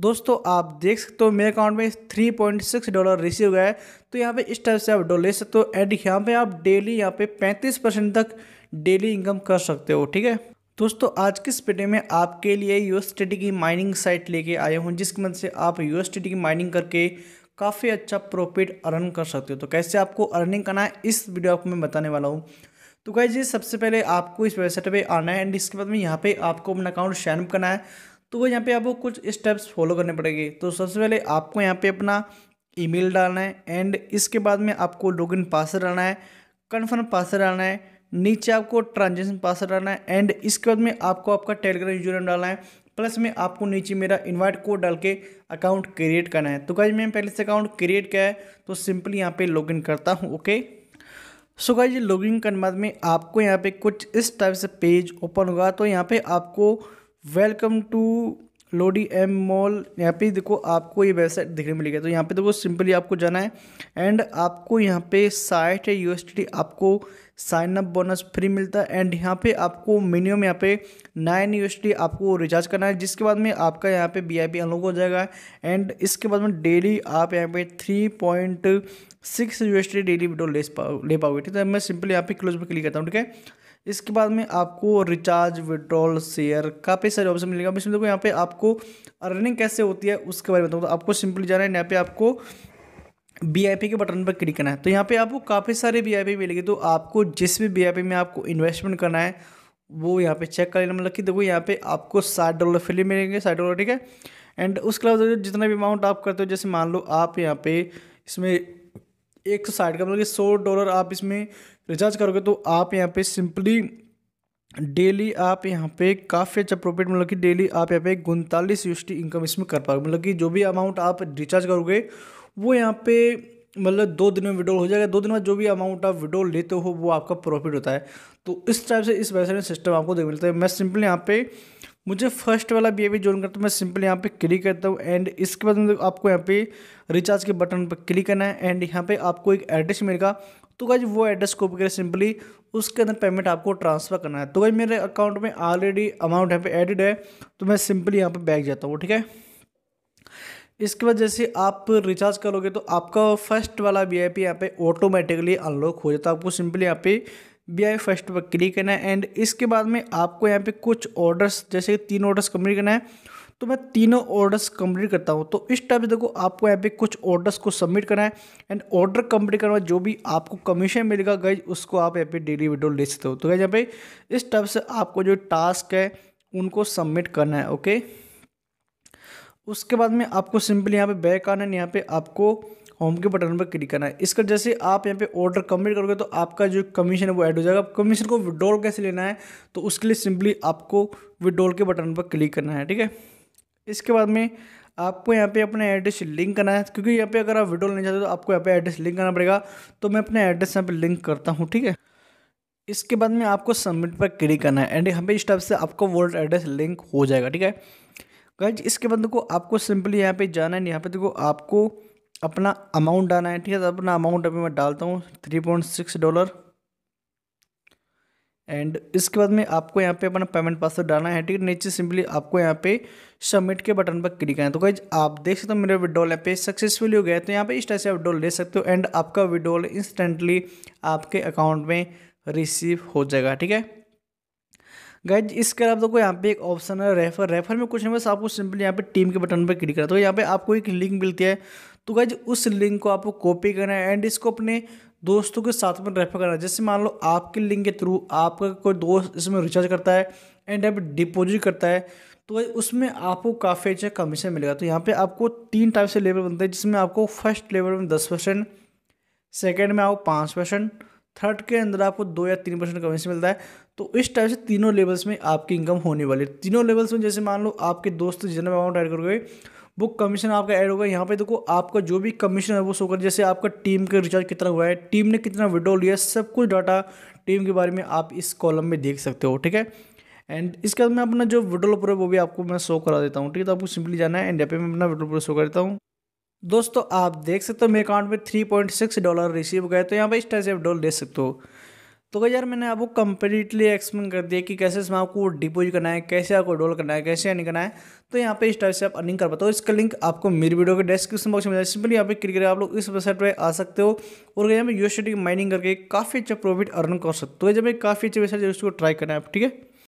दोस्तों आप देख सकते हो मेरे अकाउंट में three point six dollar receive गया है तो यहाँ पे इस टाइप से आप डॉलर ले सकते हो एंड यहाँ पे आप डेली यहाँ पे पैंतीस परसेंट तक डेली इनकम कर सकते हो ठीक है दोस्तों आज के इस वीडियो में आपके लिए यू की माइनिंग साइट लेके आया हूँ जिसकी मदद से आप यू की माइनिंग करके काफ़ी अच्छा प्रॉफिट अर्न कर सकते हो तो कैसे आपको अर्निंग करना है इस वीडियो आपको मैं बताने वाला हूँ तो गाइज जी सबसे पहले आपको इस वेबसाइट पे आना है एंड इसके बाद में यहाँ पे आपको अपना अकाउंट शैनअप करना है तो वो यहाँ पे आपको कुछ स्टेप्स फॉलो करने पड़ेंगे तो सबसे पहले आपको यहाँ पे अपना ईमेल डालना है एंड इसके बाद में आपको लॉग इन पासवर्ड डालना है कन्फर्म पासवर्ड डालना है नीचे आपको ट्रांजेक्शन पासवर्ड डालना है एंड इसके बाद में आपको आपका टेलीग्राम यूजर डालना है प्लस में आपको नीचे मेरा इनवाइट कोड डाल के अकाउंट क्रिएट करना है तो गाइज मैंने पहले से अकाउंट क्रिएट किया है तो सिंपली यहाँ पे लॉगिन करता हूँ ओके सो गाइज लॉगिन करने बाद में आपको यहाँ पे कुछ इस टाइप से पेज ओपन होगा तो यहाँ पे आपको वेलकम टू लोडी एम मॉल यहाँ पे देखो आपको ये वेबसाइट देखने में मिलेगा तो यहाँ पे देखो सिंपली आपको जाना है एंड आपको यहाँ पे साठ यू आपको साइन अप बोनस फ्री मिलता है एंड यहाँ पे आपको मिनिमम यहाँ पे नाइन यू आपको रिचार्ज करना है जिसके बाद में आपका यहाँ पे बी आई पी हो जाएगा एंड इसके बाद में डेली आप यहाँ पे three point six U daily video ले पाओ ले पाओगे ठीक है तो मैं सिंपली यहाँ पे क्लोज पर क्लिक करता हूँ ठीक है इसके बाद में आपको रिचार्ज विड्रॉल शेयर काफ़ी सारे ऑप्शन मिलेगा इसमें देखो यहाँ पे आपको अर्निंग कैसे होती है उसके बारे में बताऊँ तो आपको सिंपली जाना है यहाँ पे आपको बी आई पी के बटन पर क्लिक करना है तो यहाँ पे आपको काफ़ी सारे बी आई पी मिलेगी तो आपको जिस भी बी आई पी में आपको इन्वेस्टमेंट करना है वो यहाँ पे चेक कर लेना मतलब कि देखो यहाँ पे आपको साठ डॉलर फ्री मिलेंगे साठ डॉलर ठीक है एंड उसके अलावा जितना भी अमाउंट आप करते हो जैसे मान लो आप यहाँ पे इसमें एक सौ साठ का मतलब कि सौ डॉलर आप इसमें रिचार्ज करोगे तो आप यहाँ पे सिंपली डेली आप यहाँ पे काफ़ी अच्छा प्रॉफिट मतलब कि डेली आप यहाँ पे उनतालीस यू इनकम इसमें कर पाओगे मतलब कि जो भी अमाउंट आप रिचार्ज करोगे वो यहाँ पे मतलब दो दिन में विड्रॉल हो जाएगा दो दिन बाद जो भी अमाउंट आप विड्रॉल लेते हो वो आपका प्रॉफिट होता है तो इस टाइप से इस वैसे सिस्टम आपको देख मिलता है मैं सिंपल यहाँ पे मुझे फर्स्ट वाला बी ए ज्वाइन करता हूँ मैं सिंपल यहाँ पे क्लिक करता हूँ एंड इसके बाद आपको यहाँ पे रिचार्ज के बटन पर क्लिक करना है एंड यहाँ पे आपको एक एड्रेस मिलेगा तो गाइज वो एड्रेस कॉपी करें सिंपली उसके अंदर पेमेंट आपको ट्रांसफ़र करना है तो गाइज मेरे अकाउंट में ऑलरेडी अमाउंट यहाँ पे एडिड है तो मैं सिंपली यहाँ पे बैग जाता हूँ ठीक है इसके बाद जैसे आप रिचार्ज करोगे तो आपका फर्स्ट वाला वी आई पी यहाँ पे ऑटोमेटिकली अनलॉक हो जाता है आपको सिंपली यहाँ पे बी आई फर्स्ट पर क्लिक करना है एंड इसके बाद में आपको यहाँ पे कुछ ऑर्डर्स जैसे तीन ऑर्डर्स कम्प्लीट करना है तो मैं तीनों ऑर्डर्स कंप्लीट करता हूँ तो इस टाइप से देखो आपको यहाँ पे कुछ ऑर्डर्स को सबमिट करना है एंड ऑर्डर कंप्लीट करना जो भी आपको कमीशन मिलेगा गई उसको आप यहाँ पे डेली विड्रॉल ले सकते हो तो यहाँ पे इस टाइप से आपको जो टास्क है उनको सबमिट करना है ओके उसके बाद में आपको सिंपल यहाँ पे बैक आना है यहाँ पे आपको होम के बटन पर क्लिक करना है इसका जैसे आप यहाँ पे ऑर्डर कम्प्लीट करोगे तो आपका जो कमीशन है वो ऐड हो जाएगा कमीशन को विड्रॉल कैसे लेना है तो उसके लिए सिंपली आपको विड्रॉल के बटन पर क्लिक करना है ठीक है इसके बाद में आपको यहाँ पे अपना एड्रेस लिंक करना है क्योंकि यहाँ पे अगर आप वीडियो लेना चाहते हो तो आपको यहाँ पे एड्रेस लिंक करना पड़ेगा तो मैं अपना एड्रेस यहाँ पे लिंक करता हूँ ठीक है इसके बाद में आपको सबमिट पर क्लिक करना है एंड यहाँ पे इस टाइप से आपको वोल्ट एड्रेस लिंक हो जाएगा ठीक है गाइज इसके बाद देखो आपको सिंपली यहाँ पर जाना है यहाँ पर देखो आपको अपना अमाउंट डालना है ठीक है तो अपना अमाउंट अभी मैं डालता हूँ three point six dollar and इसके बाद में आपको यहाँ पे अपना पेमेंट पासवर्ड डालना है ठीक है नीचे सिंपली आपको यहाँ पे सबमिट के बटन पर क्लिक करें तो गाइज आप देख सकते हो मेरे विड्रॉल ऐप पे सक्सेसफुली हो गया तो यहाँ पे इस टाइप से आप विड्रॉल ले सकते हो एंड आपका विड्रॉल इंस्टेंटली आपके अकाउंट में रिसीव हो जाएगा ठीक है गाइज इसके अलावा देखो तो यहाँ पे एक ऑप्शन है रेफर रेफर में कुछ नहीं बस आपको सिंपली यहाँ पे टीम के बटन पर क्लिक करना तो यहाँ पे आपको एक लिंक मिलती है तो गाइज उस लिंक को आपको कॉपी करना है एंड इसको अपने दोस्तों के साथ में रेफर करना जैसे मान लो आपके लिंक के थ्रू आपका कोई दोस्त इसमें रिचार्ज करता है एंड आप डिपॉजिट करता है तो भाई उसमें आपको काफ़ी अच्छा कमीशन मिलेगा तो यहाँ पे आपको तीन टाइप से लेवल बनते हैं जिसमें आपको फर्स्ट लेवल में दस परसेंट सेकेंड में आपको पाँच परसेंट थर्ड के अंदर आपको दो या तीन परसेंट कमीशन मिलता है तो इस टाइप से तीनों लेवल्स में आपकी इनकम होने वाली है तीनों लेवल्स में जैसे मान लो आपके दोस्त जितना अमाउंट ऐड करोगे बुक कमीशन आपका ऐड होगा यहाँ पे देखो आपका जो भी कमीशन है वो शो कर जैसे आपका टीम का रिचार्ज कितना हुआ है टीम ने कितना विड्रो लिया सब कुछ डाटा टीम के बारे में आप इस कॉलम में देख सकते हो ठीक है एंड इसके बाद मैं अपना जो विड्रोल प्रो वो भी आपको मैं शो करा देता हूँ ठीक है तो आपको सिंपली जाना है एंड यहाँ पे मैं अपना विड्रोल प्रो शो कर देता हूँ दोस्तों आप देख सकते हो मेरे अकाउंट में three point six dollar receive गए तो यहाँ पे इस टाइप से विड्रोल दे सकते हो तो यार मैंने आपको कम्प्लीटली एक्सप्लेन कर दिया कि कैसे इसमें आपको डिपोजिट करना है कैसे आपको डोल करना है कैसे अर्निंग करना है तो यहाँ पे इस टाइप से आप अर्निंग कर पाते हो इसका लिंक आपको मेरी वीडियो के डिस्क्रिप्शन बॉक्स में मिल है सिंपली यहाँ पे क्लिक करके आप लोग इस वेबसाइट पर आ सकते हो और यहाँ पर यूएसडी माइनिंग करके काफ़ी अच्छा प्रॉफिट अर्न कर सकते हो जब काफ़ी अच्छी वेबसाइट उसको ट्राई करना है आप ठीक है